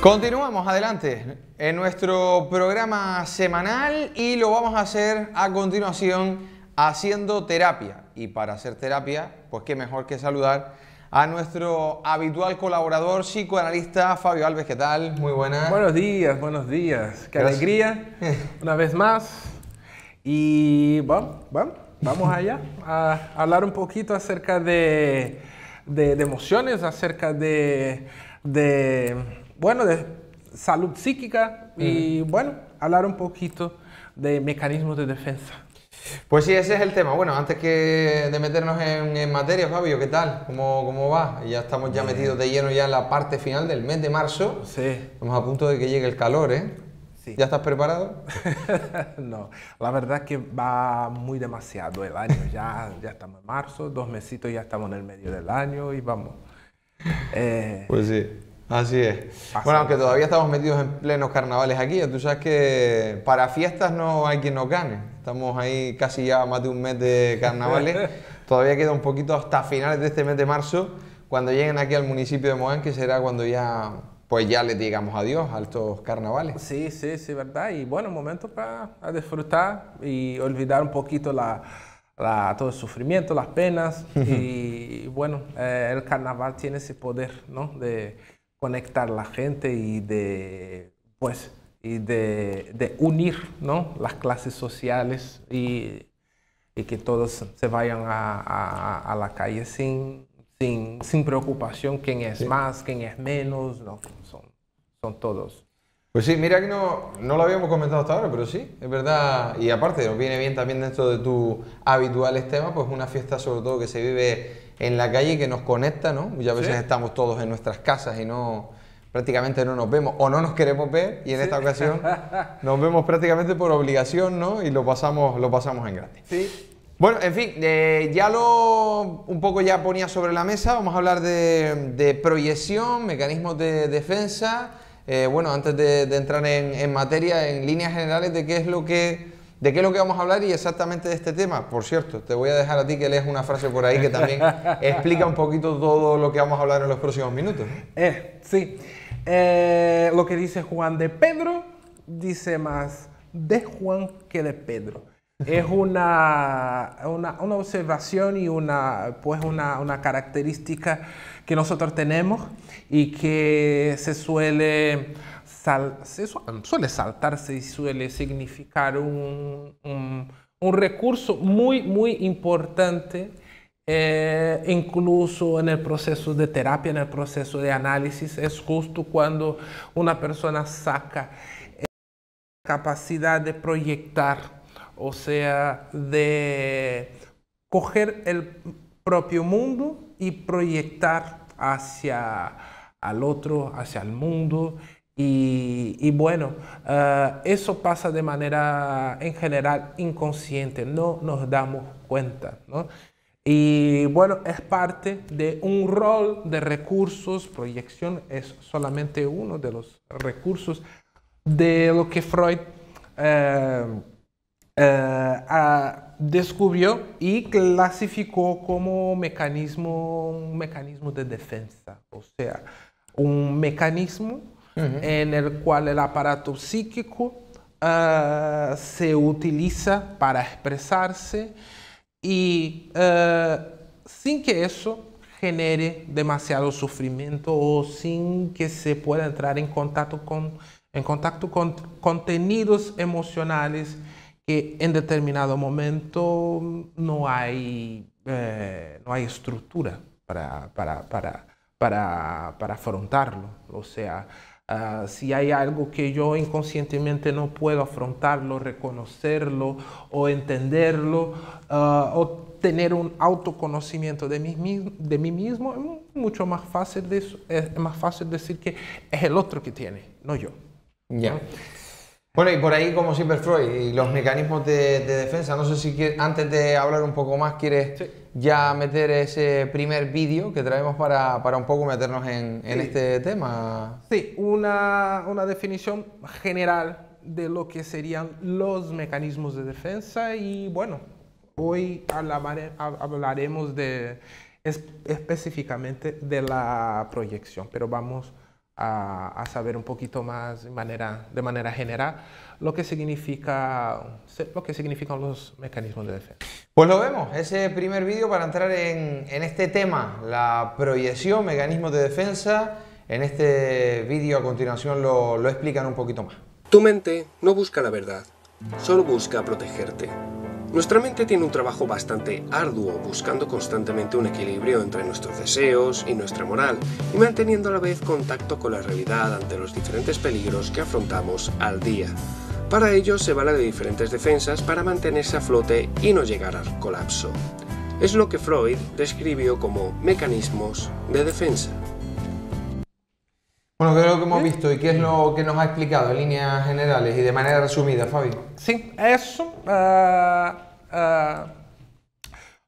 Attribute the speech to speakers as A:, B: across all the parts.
A: Continuamos adelante en nuestro programa semanal y lo vamos a hacer a continuación haciendo terapia. Y para hacer terapia, pues qué mejor que saludar a nuestro habitual colaborador, psicoanalista
B: Fabio Alves. ¿Qué tal? Muy buenas. Buenos días, buenos días. Qué alegría, una vez más. Y vamos, vamos, vamos allá a hablar un poquito acerca de, emociones, acerca de bueno, de salud psíquica y, bueno, hablar un poquito de mecanismos de defensa. Pues sí, ese es el tema. Bueno, antes que de meternos en,
A: materia, Fabio, ¿qué tal? ¿Cómo, cómo va? Ya estamos ya metidos de lleno ya en la parte final del mes de
B: marzo. Sí. Estamos a punto de que llegue el calor, ¿eh? Sí. ¿Ya estás preparado? no, la verdad es que va muy demasiado el año. Ya, ya estamos en marzo, dos mesitos ya estamos en el medio del año y vamos.
A: Eh, pues sí. Así es. Bueno, aunque todavía estamos metidos en plenos carnavales aquí, tú sabes que para fiestas no hay quien nos gane. Estamos ahí casi ya más de un mes de carnavales. todavía queda un poquito hasta finales de este mes de marzo, cuando lleguen aquí al municipio de Moán, que será cuando ya
B: pues ya le digamos adiós a estos carnavales. Sí, sí, sí, verdad. Y bueno, un momento para disfrutar y olvidar un poquito la, todo el sufrimiento, las penas. y bueno, eh, el carnaval tiene ese poder, ¿no? De, conectar la gente y de, pues, y de, unir ¿no? las clases sociales y, y, que todos se vayan a, a, la calle sin, sin, sin, preocupación quién es más, quién es menos, no, son, son todos.
A: Pues sí, mira que no, no, lo habíamos comentado hasta ahora, pero sí, es verdad. Y aparte, nos viene bien también dentro de tus habituales temas, pues una fiesta sobre todo que se vive en la calle que nos conecta, ¿no? Muchas veces estamos todos en nuestras casas y no prácticamente no nos vemos o no nos queremos ver y en esta ocasión nos vemos prácticamente por obligación, ¿no? Y lo pasamos, lo pasamos en grande. Bueno, en fin, eh, ya lo un poco ya ponía sobre la mesa, vamos a hablar de, proyección, mecanismos de defensa. Eh, bueno, antes de, entrar en, materia, en líneas generales de qué es lo que ¿De qué es lo que vamos a hablar y exactamente de este tema? Por cierto, te voy a dejar a ti que leas una frase por ahí que también explica un poquito todo lo que vamos a hablar en los próximos minutos. Eh,
B: eh sí, eh, lo que dice Juan de Pedro dice más de Juan que de Pedro es una, una, observación y una, pues una, característica que nosotros tenemos y que se suele, saltarse y suele significar un, recurso muy, muy importante. Eh, incluso en el proceso de terapia, en el proceso de análisis, es justo cuando una persona saca la eh, capacidad de proyectar o sea, de coger el propio mundo y proyectar hacia al otro, hacia el mundo. Y, bueno, eh, eso pasa de manera en general inconsciente, no nos damos cuenta. Y bueno, es parte de un rol de recursos, proyección es solamente uno de los recursos de lo que Freud... Eh, eh, descubrió y clasificó como mecanismo, un mecanismo de defensa, o sea, un mecanismo en el cual el aparato psíquico eh, se utiliza para expresarse y eh, sin que eso genere demasiado sufrimiento o sin que se pueda entrar en contacto con, en contacto con contenidos emocionales que en determinado momento no hay, eh, no hay estructura para, para, para, para, para afrontarlo. O sea, ah, si hay algo que yo inconscientemente no puedo afrontarlo, reconocerlo o entenderlo ah, o tener un autoconocimiento de mí, de mí mismo, es mucho más fácil, de, es más fácil decir que es el otro que tiene, no
A: yo. Ya. Bueno, y por ahí, como siempre, Freud, y los mecanismos de, defensa. No sé si antes de hablar un poco más, quieres ya meter ese primer vídeo que traemos para, para, un poco meternos en, este tema.
B: Sí, una, una, definición general de lo que serían los mecanismos de defensa. Y bueno, hoy hablaremos de, específicamente de la proyección, pero vamos a, saber un poquito más de manera, de manera general lo que, significa, lo que significan los mecanismos de defensa.
A: Pues lo vemos, ese primer vídeo para entrar en, este tema, la proyección, mecanismos de defensa. En este vídeo a continuación lo explican un poquito más.
B: Tu mente no busca la verdad, solo busca protegerte. Nuestra mente tiene un trabajo bastante arduo, buscando constantemente un equilibrio entre nuestros deseos y nuestra moral, y manteniendo a la vez contacto con la realidad
A: ante los diferentes peligros que afrontamos al día. Para ello se vale de diferentes
B: defensas para mantenerse a flote y no llegar al colapso. Es lo que Freud describió como mecanismos de defensa.
A: Bueno, ¿qué es lo que hemos ¿Eh? visto y qué es lo que nos ha
B: explicado en líneas generales y de manera resumida, Fabi? Sí, eso, ah, ah,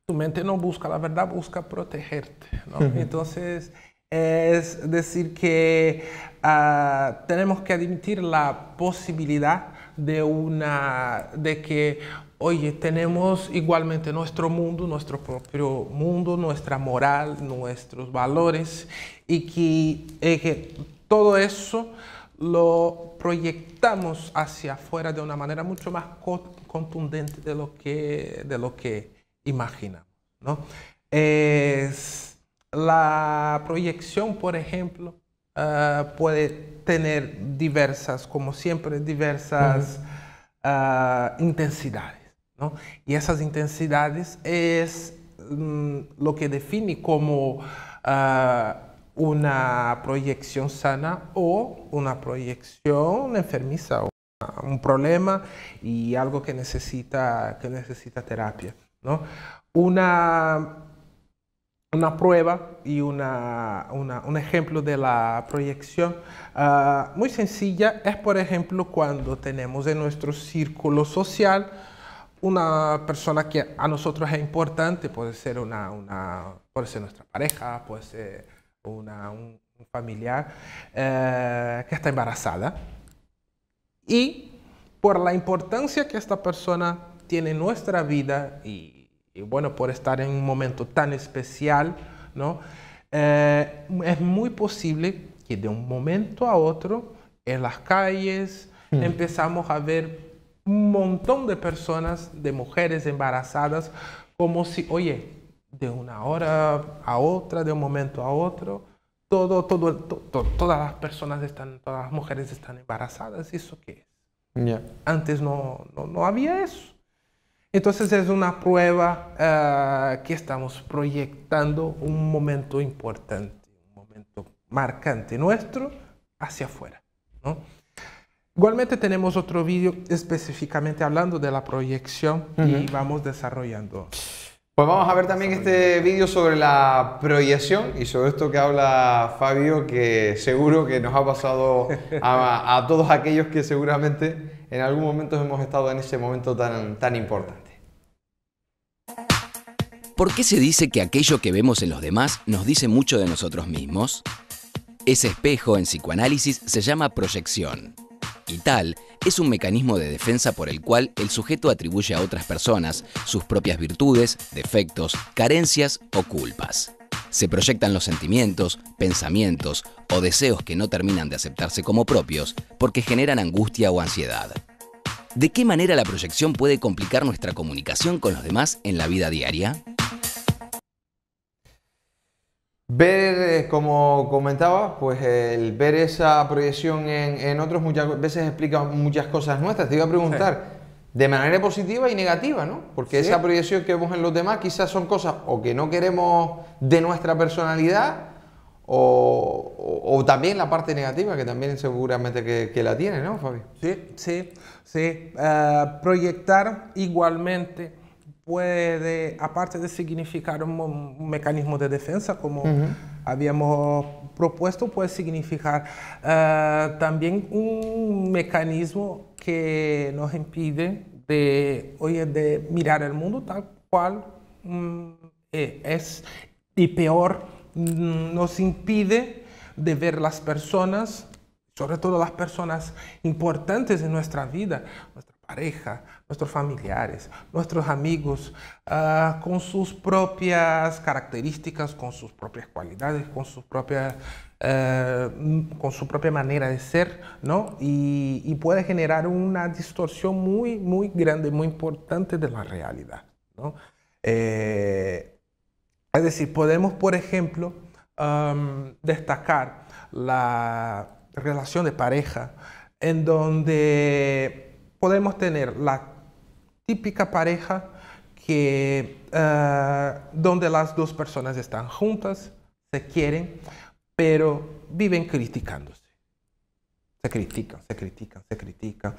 B: tu mente no busca, la verdad busca protegerte, Entonces es decir que ah, tenemos que admitir la posibilidad de, una de que oye, tenemos igualmente nuestro mundo, nuestro propio mundo, nuestra moral, nuestros valores, y que eh, todo eso lo proyectamos hacia afuera de una manera mucho más contundente de lo que, de lo que imaginamos. la proyección, por ejemplo, eh, puede tener diversas, como siempre, diversas eh, intensidades. Y esas intensidades es mm, lo que define como eh, una proyección sana o una proyección enfermiza, o un problema y algo que necesita, que necesita terapia. Una, una prueba y un ejemplo de la proyección ah, muy sencilla es, por ejemplo, cuando tenemos en nuestro círculo social una persona que a nosotros es importante, puede ser, una, una puede ser nuestra pareja, puede ser una, un, familiar eh, que está embarazada. Y por la importancia que esta persona tiene en nuestra vida y, bueno, por estar en un momento tan especial, ¿no? Eh, es muy posible que de un momento a otro en las calles hmm. empezamos a ver un montón de personas, de mujeres embarazadas, como si, oye, de una hora a otra, de un momento a otro. Todo, todas las personas están, todas las mujeres están embarazadas. ¿Eso qué es? Antes no, había eso. Entonces es una prueba eh, que estamos proyectando un momento importante, un momento marcante nuestro hacia afuera. Igualmente tenemos otro vídeo específicamente hablando de la proyección y vamos desarrollando.
A: Pues vamos a ver también este vídeo sobre la proyección y sobre esto que habla Fabio, que seguro que nos ha pasado a, todos aquellos que seguramente en algún momento hemos estado en ese momento tan, tan importante. ¿Por qué se dice que aquello que vemos en los demás nos dice mucho de nosotros mismos? Ese espejo en psicoanálisis se llama proyección. Y tal es un mecanismo de defensa por el cual el sujeto atribuye a otras personas sus propias virtudes, defectos, carencias o culpas. Se proyectan los sentimientos, pensamientos o deseos que no terminan de aceptarse como propios porque generan angustia o ansiedad. ¿De qué manera la proyección
C: puede complicar nuestra comunicación con los demás en la vida diaria?
A: Ver, eh, como comentaba, pues el ver esa proyección en, otros muchas veces explica muchas cosas nuestras. Te iba a preguntar, de manera positiva y negativa, ¿no? Porque esa proyección que vemos en los demás quizás son cosas o que no queremos de nuestra personalidad o, también la parte negativa, que
B: también seguramente que, la tiene, ¿no, Fabi? Sí, sí, sí. Eh, proyectar igualmente puede, aparte de significar un, mecanismo de defensa, como habíamos propuesto, puede significar eh, también un mecanismo que nos impide de, de mirar el mundo tal cual mm, eh, es y peor mm, nos impide de ver las personas, sobre todo las personas importantes en nuestra vida, nuestra pareja, nuestros familiares, nuestros amigos, ah, con sus propias características, con sus propias cualidades, con su propia, eh, con su propia manera de ser, ¿no? Y, puede generar una distorsión muy, muy grande, muy importante de la realidad, ¿no? Eh, es decir, podemos, por ejemplo, destacar la relación de pareja en donde podemos tener la típica pareja que, eh, donde las dos personas están juntas, se quieren, pero viven criticándose. Se critican, se critican, se critican.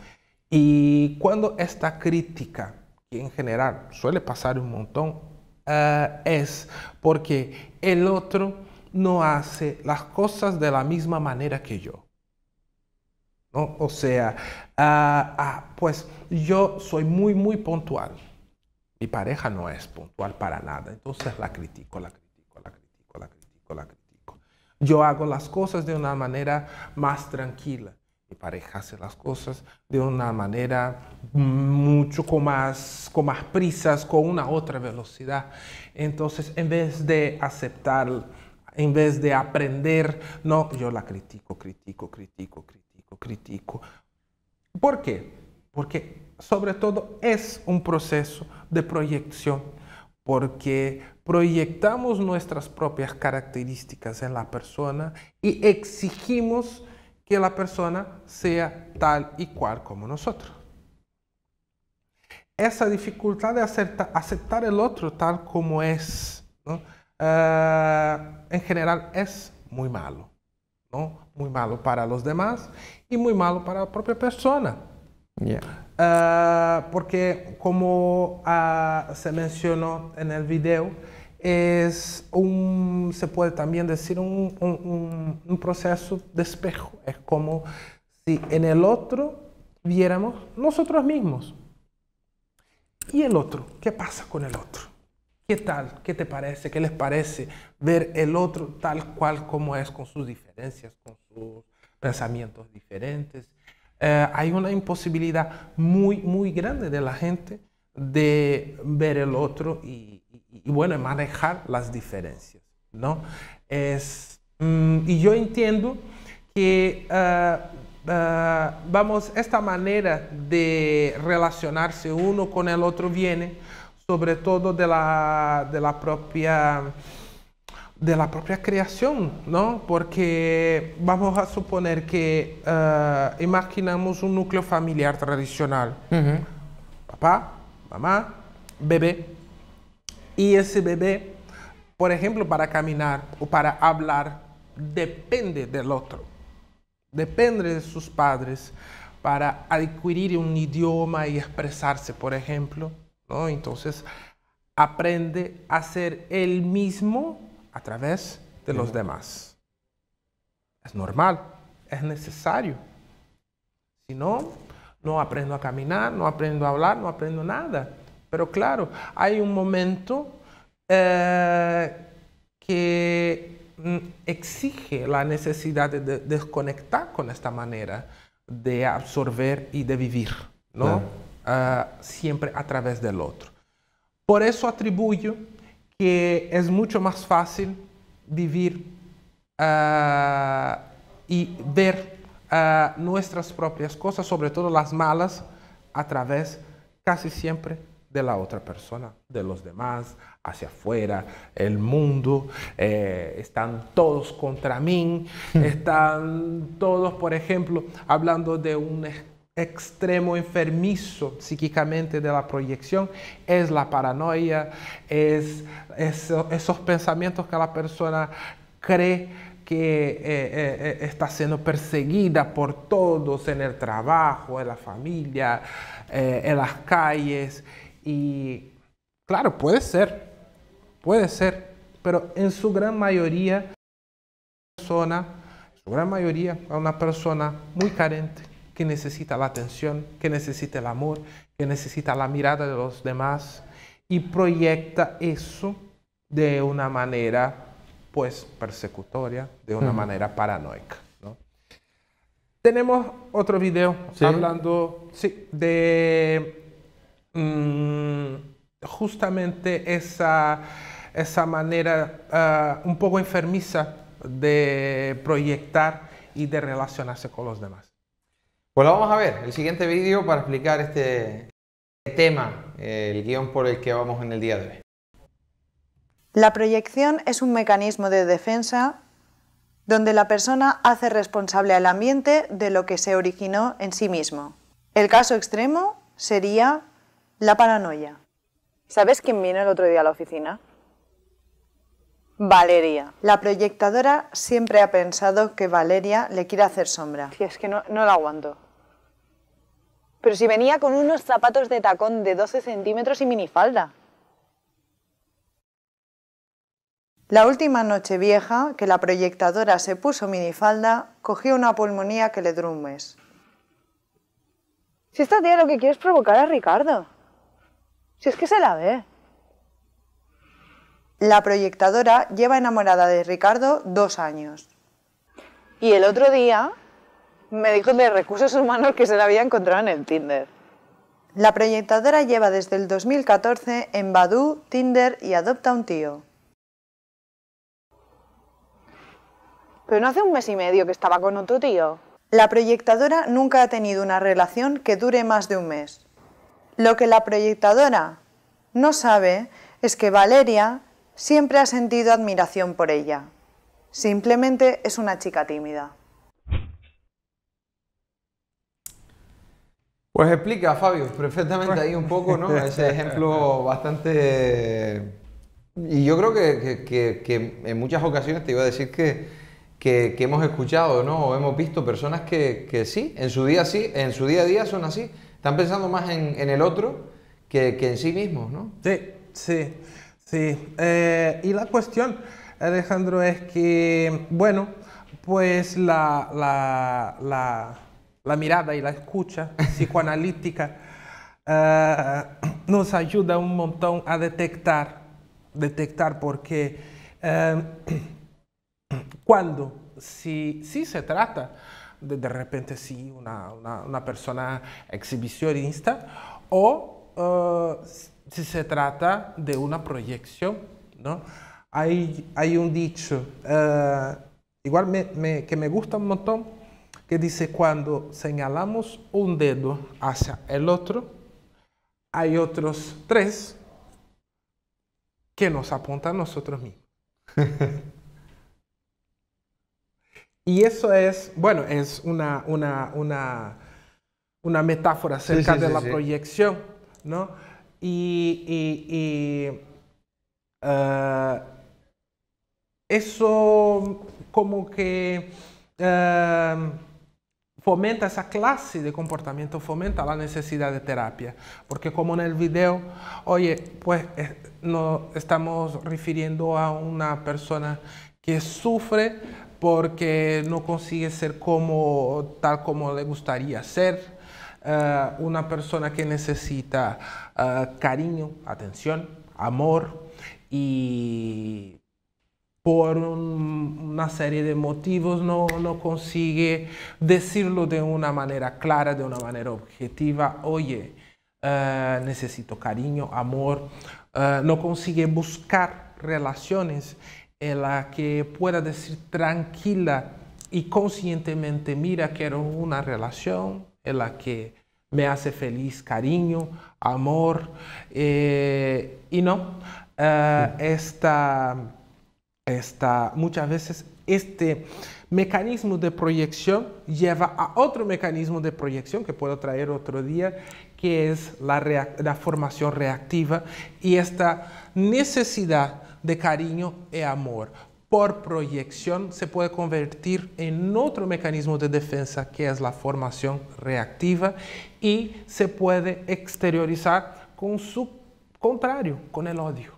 B: Y cuando esta crítica, que en general suele pasar un montón, eh, es porque el otro no hace las cosas de la misma manera que yo. O sea, ah, ah, pues yo soy muy, muy puntual. Mi pareja no es puntual para nada. Entonces la critico, la critico, la critico, la critico, la critico. Yo hago las cosas de una manera más tranquila. Mi pareja hace las cosas de una manera mucho más, con más prisas, con una otra velocidad. Entonces, en vez de aceptar, en vez de aprender, no, yo la critico, critico, critico, critico critico. ¿Por qué? Porque sobre todo es un proceso de proyección, porque proyectamos nuestras propias características en la persona y exigimos que la persona sea tal y cual como nosotros. Esa dificultad de aceptar el otro tal como es, eh, en general es muy malo, ¿no? muy malo para los demás y muy malo para la propia persona. Ah, porque como ah, se mencionó en el video, es un, se puede también decir, un, un, un, proceso de espejo. Es como si en el otro viéramos nosotros mismos. ¿Y el otro? ¿Qué pasa con el otro? ¿Qué tal? ¿Qué te parece? ¿Qué les parece ver el otro tal cual como es, con sus diferencias, con sus pensamientos diferentes. Eh, hay una imposibilidad muy, muy grande de la gente de ver el otro y, bueno, manejar las diferencias, ¿no? Es, mm, y yo entiendo que eh, eh, vamos, esta manera de relacionarse uno con el otro viene sobre todo de la, de la propia de la propia creación, ¿no? Porque vamos a suponer que eh, imaginamos un núcleo familiar tradicional. Papá, mamá, bebé. Y ese bebé, por ejemplo, para caminar o para hablar, depende del otro. Depende de sus padres para adquirir un idioma y expresarse, por ejemplo, ¿no? Entonces, aprende a ser el mismo a través de los demás. Es normal, es necesario. Si no, no aprendo a caminar, no aprendo a hablar, no aprendo nada. Pero claro, hay un momento eh, que mm, exige la necesidad de, desconectar con esta manera de absorber y de vivir, ¿no? Ah, siempre a través del otro. Por eso atribuyo que es mucho más fácil vivir ah, y ver ah, nuestras propias cosas, sobre todo las malas, a través casi siempre de la otra persona, de los demás, hacia afuera, el mundo, eh, están todos contra mí, están todos, por ejemplo, hablando de un extremo enfermizo psíquicamente de la proyección es la paranoia, es, esos pensamientos que la persona cree que eh, eh, eh, está siendo perseguida por todos en el trabajo, en la familia, en las calles. Y claro, puede ser, puede ser, pero en su gran mayoría, persona, en su gran mayoría, es una persona muy carente que necesita la atención, que necesita el amor, que necesita la mirada de los demás y proyecta eso de una manera pues persecutoria, de una manera paranoica. Tenemos otro video hablando de mm, justamente esa, esa manera ah, un poco enfermiza de proyectar y de relacionarse con los demás.
A: Pues lo vamos a ver, el siguiente vídeo para explicar este, este tema, el guión por el que vamos en el día de hoy.
C: La proyección es un mecanismo de defensa donde la persona hace responsable al ambiente de lo que se originó en sí mismo. El caso extremo sería la paranoia. ¿Sabes quién vino el otro día a la oficina? Valeria. La proyectadora siempre ha pensado que Valeria le quiere hacer sombra. Sí, es que no, la aguanto. Pero si venía con unos zapatos de tacón de 12 centímetros y minifalda. La última noche vieja que la proyectadora se puso minifalda, cogió una pulmonía que le duró Si esta tía lo que quiere es provocar a Ricardo. Si es que se la ve. La proyectadora lleva enamorada de Ricardo dos años. Y el otro día me dijo de recursos humanos que se la había encontrado en el Tinder. La proyectadora lleva desde el 2014 en Badu, Tinder y Adopta un tío. Pero no hace un mes y medio que estaba con otro tío. La proyectadora nunca ha tenido una relación que dure más de un mes. Lo que la proyectadora no sabe es que Valeria Siempre ha sentido admiración por ella. Simplemente es una chica tímida.
A: Pues explica, Fabio, perfectamente ahí un poco, ¿no? Ese ejemplo bastante... Y yo creo que, que, en muchas ocasiones te iba a decir que, que, hemos escuchado, ¿no? O hemos visto personas que, que, sí, en su día sí, en su día a día son así. Están pensando más en, en el otro
B: que, que, en sí mismos, ¿no? Sí, sí. Sí, eh, y la cuestión, Alejandro, es que, bueno, pues la, la, mirada y la escucha psicoanalítica eh, nos ayuda un montón a detectar, detectar porque em, cuando, si, si se trata de, de repente, sí, una, una, persona exhibicionista o... Eh, si se trata de una proyección, ¿no? Hay, hay un dicho, eh, igual que me gusta un montón, que dice cuando señalamos un dedo hacia el otro, hay otros tres que nos apuntan a nosotros mismos. y eso es, bueno, es una, una, una, una metáfora acerca de la proyección, ¿no? Y, eh, eso como que eh, fomenta esa clase de comportamiento, fomenta la necesidad de terapia. Porque como en el video, oye, pues eh, nos estamos refiriendo a una persona que sufre porque no consigue ser como tal como le gustaría ser, una persona que necesita cariño, atención, amor y por una serie de motivos no, no, consigue decirlo de una manera clara, de una manera objetiva, oye, eh, necesito cariño, amor, eh, no consigue buscar relaciones en las que pueda decir tranquila y conscientemente, mira, quiero una relación en la que me hace feliz, cariño, amor. Eh, y no, eh, esta, muchas veces este mecanismo de proyección lleva a otro mecanismo de proyección que puedo traer otro día, que es la, la formación reactiva y esta necesidad de cariño y e amor por proyección se puede convertir en otro mecanismo de defensa que es la formación reactiva y se puede exteriorizar con su contrario, con el odio.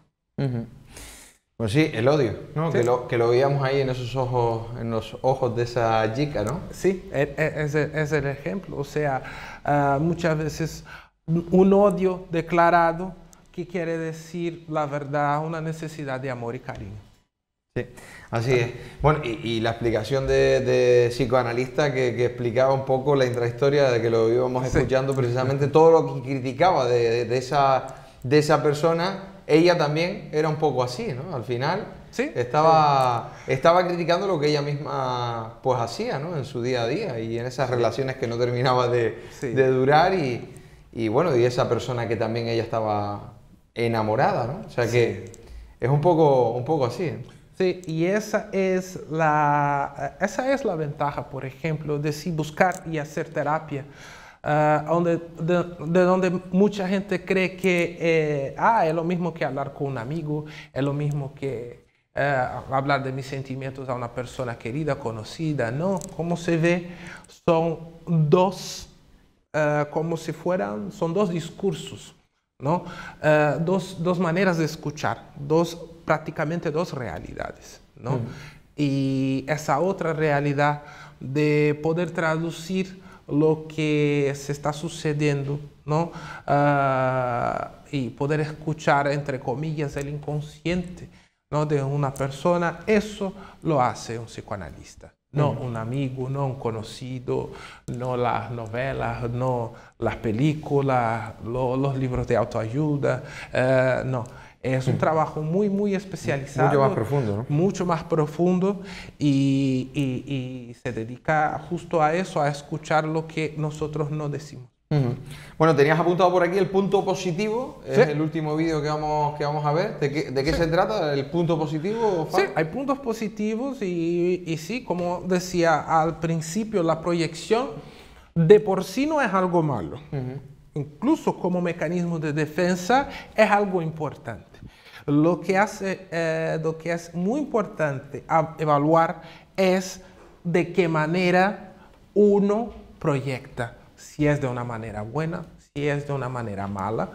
A: Pues sí, el odio,
B: Que, lo, que, lo, veíamos ahí en esos ojos, en los ojos de esa chica, ¿no? Sí, e, e, es, el ejemplo. O sea, ah, muchas veces un odio declarado que quiere decir la verdad, una necesidad de amor y cariño.
A: Sí, así es. Bueno, y, la explicación de, psicoanalista que, explicaba un poco la intrahistoria de que lo íbamos escuchando precisamente, todo lo que criticaba de, esa, de esa persona, ella también era un poco así, ¿no? Al final ¿Sí? estaba, estaba criticando lo que ella misma pues hacía, ¿no? En su día a día y en esas relaciones que no terminaba de, durar y, y, bueno, y esa persona que también ella
B: estaba enamorada, ¿no? O sea que es un poco, un poco así. ¿eh? Sí, y esa es, la, eh, esa es la ventaja, por ejemplo, de si buscar y hacer terapia. Eh, donde, de, donde mucha gente cree que eh, ah, es lo mismo que hablar con un amigo, es lo mismo que hablar de mis sentimientos a una persona querida, conocida. No, como se ve, son dos, como si fueran, son dos discursos, ¿no? dos, dos maneras de escuchar, dos prácticamente dos realidades, ¿no? Y esa otra realidad de poder traducir lo que se está sucediendo, ¿no? Ah, y poder escuchar, entre comillas, el inconsciente, ¿no? De una persona, eso lo hace un psicoanalista. No un amigo, no un conocido, no las novelas, no las películas, los libros de autoayuda, eh, no. Es un mm. trabajo muy, muy especializado. Mucho más profundo, Mucho más profundo y, y, se dedica justo a eso, a escuchar lo que nosotros no decimos. Bueno, tenías apuntado por aquí el punto positivo, en es el último vídeo que vamos, que vamos a ver. ¿De qué, de qué se trata? ¿El punto positivo? Sí, hay puntos positivos y, y sí, como decía al principio, la proyección de por sí no es algo malo. Incluso como mecanismo de defensa es algo importante. Lo que, hace, eh, lo que es muy importante evaluar es de qué manera uno proyecta, si es de una manera buena, si es de una manera mala,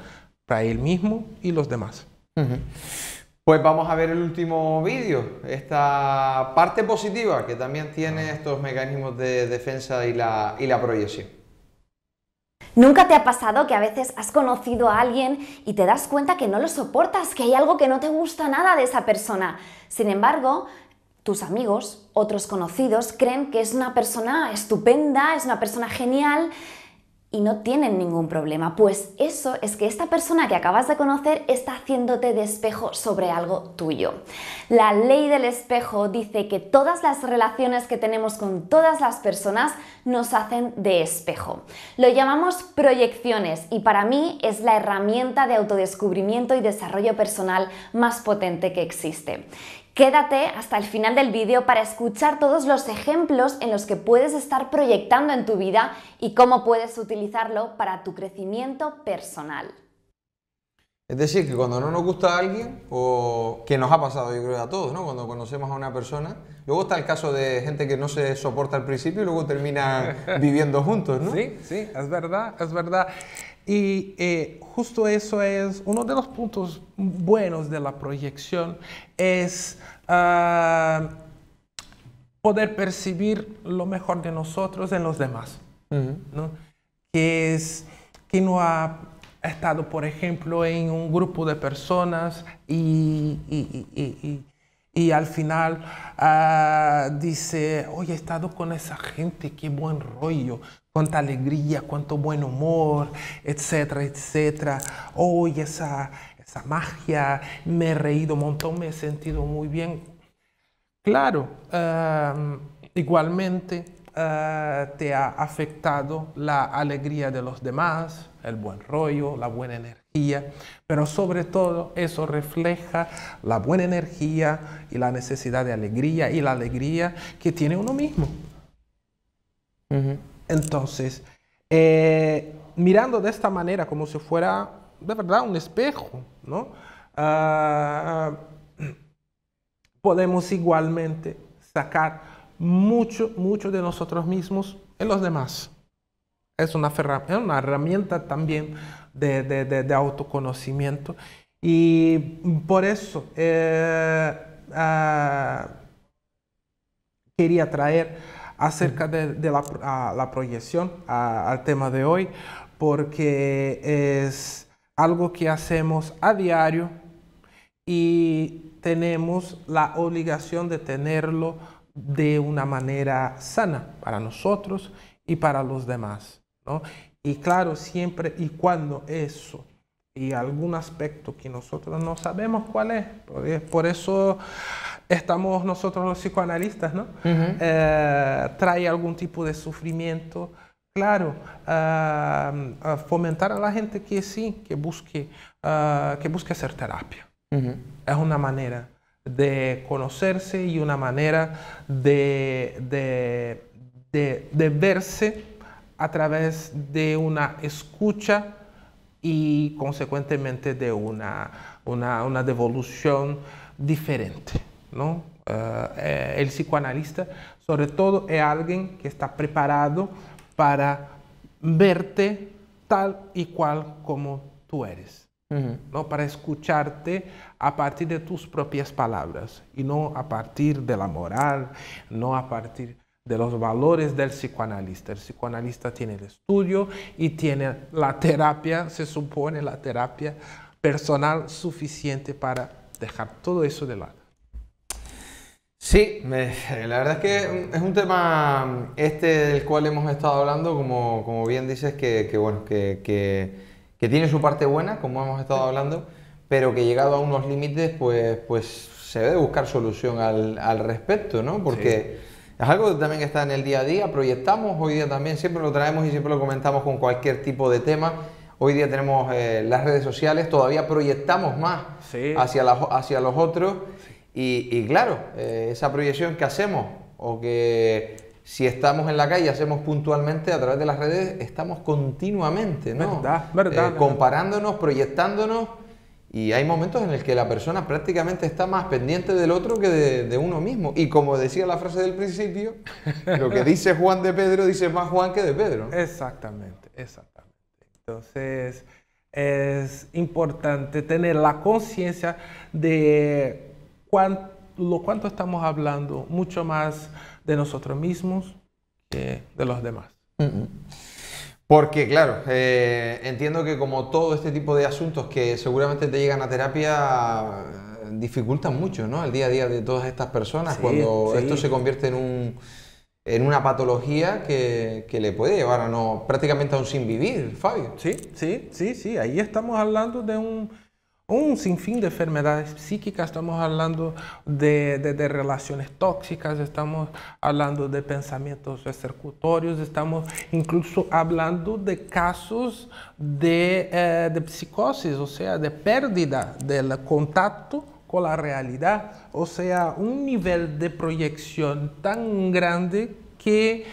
B: para él mismo y los demás. Pues vamos a ver el último vídeo,
A: esta parte positiva que también tiene ah. estos mecanismos de defensa y la proyección.
C: ¿Nunca te ha pasado que a veces has conocido a alguien y te das cuenta que no lo soportas, que hay algo que no te gusta nada de esa persona? Sin embargo, tus amigos, otros conocidos, creen que es una persona estupenda, es una persona genial, y no tienen ningún problema. Pues eso es que esta persona que acabas de conocer está haciéndote de espejo sobre algo tuyo. La ley del espejo dice que todas las relaciones que tenemos con todas las personas nos hacen de espejo. Lo llamamos proyecciones y para mí es la herramienta de autodescubrimiento y desarrollo personal más potente que existe. Quédate hasta el final del vídeo para escuchar todos los ejemplos en los que puedes estar proyectando en tu vida y cómo puedes utilizarlo para tu crecimiento personal.
A: Es decir, que cuando no nos gusta a alguien, o que nos ha pasado, yo creo, a todos, ¿no? Cuando conocemos a una persona, luego está el caso de gente que no se soporta al principio y luego termina viviendo juntos, ¿no? Sí,
B: sí, es verdad, es verdad. Y eh, justo eso es uno de los puntos buenos de la proyección, es ah, poder percibir lo mejor de nosotros en los demás. Que, es, que no ha estado, por ejemplo, en un grupo de personas y, al final ah, dice, oye, he estado con esa gente, qué buen rollo, cuánta alegría, cuánto buen humor, etcétera, etcétera. Hoy oh, esa, magia, me he reído un montón, me he sentido muy bien. Claro, em, igualmente eh, te ha afectado la alegría de los demás, el buen rollo, la buena energía, pero sobre todo eso refleja la buena energía y la necesidad de alegría y la alegría que tiene uno mismo. Entonces, eh, mirando de esta manera, como si fuera de verdad un espejo, ah, podemos igualmente sacar mucho, mucho de nosotros mismos en los demás. Es una, herramienta también de, autoconocimiento. Y por eso eh, ah, quería traer acerca de, la, proyección al tema de hoy, porque es algo que hacemos a diario y tenemos la obligación de tenerlo de una manera sana para nosotros y para los demás. Y claro, siempre y cuando eso y algún aspecto que nosotros no sabemos cuál es. Por eso estamos nosotros los psicoanalistas, ¿no? Eh, trae algún tipo de sufrimiento. Claro, eh, eh, fomentar a la gente que sí, que busque, que busque hacer terapia. Es una manera de conocerse y una manera de, de, de verse a través de una escucha y consecuentemente de una, una, devolución diferente. ¿no? Eh, eh, el psicoanalista, sobre todo, es alguien que está preparado para verte tal y cual como tú eres. ¿no? para escucharte a partir de tus propias palabras y no a partir de la moral, no a partir de los valores del psicoanalista. El psicoanalista tiene el estudio y tiene la terapia, se supone la terapia personal suficiente para dejar todo eso de lado. Sí, eh, la verdad es que es un tema mm, este del cual hemos estado
A: hablando, como, como bien dices, que, bueno, que, tiene su parte buena, como hemos estado hablando, pero que llegado a unos límites, pues, pues se debe buscar solución al, respecto, ¿no? Porque... Es algo que también está en el día a día, proyectamos, hoy día también siempre lo traemos y siempre lo comentamos con cualquier tipo de tema. Hoy día tenemos eh, las redes sociales, todavía proyectamos más hacia, la, hacia los otros y, claro, eh, esa proyección que hacemos o que si estamos en la calle hacemos puntualmente a través de las redes, estamos continuamente, ¿no? Verdad, eh, comparándonos, proyectándonos y hay momentos en los que la persona prácticamente está más pendiente del otro que de, uno mismo. Y como decía la frase del principio,
B: lo que dice
A: Juan de Pedro dice más Juan que de Pedro.
B: Exactamente, exactamente. Entonces es importante tener la conciencia de lo cuánto estamos hablando, mucho más de nosotros mismos que de los demás.
A: Porque, claro, eh, entiendo que como todo este tipo de asuntos que seguramente te llegan a terapia, eh, dificultan mucho ¿no? el día a día de todas estas personas cuando esto se convierte en, un, en una patología que, le puede llevar a
B: no, prácticamente a un sin vivir, Fabio. Sí, sí, sí, sí. Ahí estamos hablando de un un sinfín de enfermedades psíquicas, estamos hablando de, relaciones tóxicas, estamos hablando de pensamientos persecutorios, estamos incluso hablando de casos eh, de, psicosis, o sea, de pérdida del contacto con la realidad, o sea, un nivel de proyección tan grande que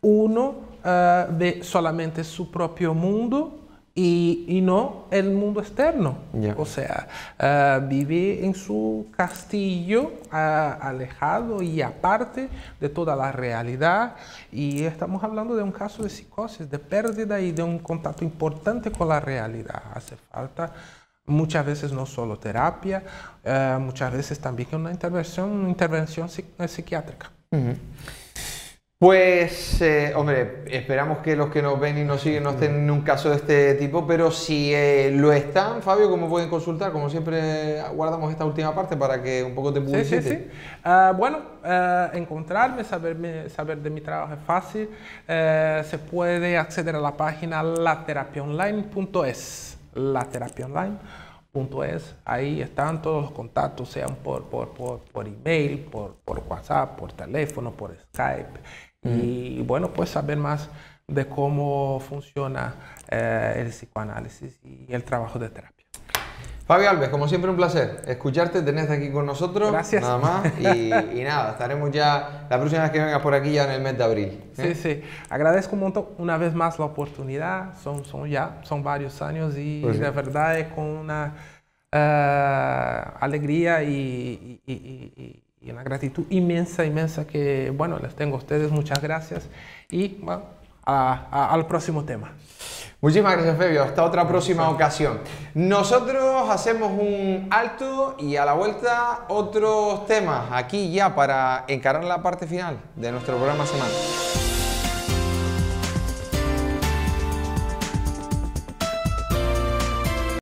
B: uno eh, ve solamente su propio mundo y, no el mundo externo. O sea, ah, vive en su castillo ah, alejado y aparte de toda la realidad y estamos hablando de un caso de psicosis, de pérdida y de un contacto importante con la realidad. Hace falta muchas veces no solo terapia, ah, muchas veces también una intervención, intervención eh, psiquiátrica.
A: Pues, eh, hombre, esperamos que los que nos ven y nos siguen no estén en un caso de este tipo, pero si eh, lo están, Fabio,
B: ¿cómo pueden consultar? Como siempre, guardamos esta última parte para que un poco te publicite. Sí, sí, ah, sí. bueno, ah, encontrarme, saber, saber de mi trabajo es fácil. Eh, se puede acceder a la página laterapiaonline.es. La .es. Ahí están todos los contactos, sean por, por, por email, por, WhatsApp, por teléfono, por Skype. Y bueno, pues saber más de cómo funciona eh, el psicoanálisis y el trabajo de terapia. Fabio Alves, como siempre un placer escucharte, tenerte aquí con nosotros. Gracias. Nada más. Y, nada, estaremos ya la próxima vez que vengas por aquí ya en el mes de abril. ¿eh? Sí, sí. Agradezco un montón una vez más la oportunidad. Son, son ya, son varios años y la pues verdad es con una eh, alegría y, una gratitud inmensa, inmensa que, bueno, les tengo a ustedes. Muchas gracias y bueno, al próximo tema.
A: Muchísimas gracias, Febio. Hasta otra próxima ocasión. Nosotros hacemos un alto y a la vuelta otros temas aquí ya para encarar la parte final de nuestro programa semanal.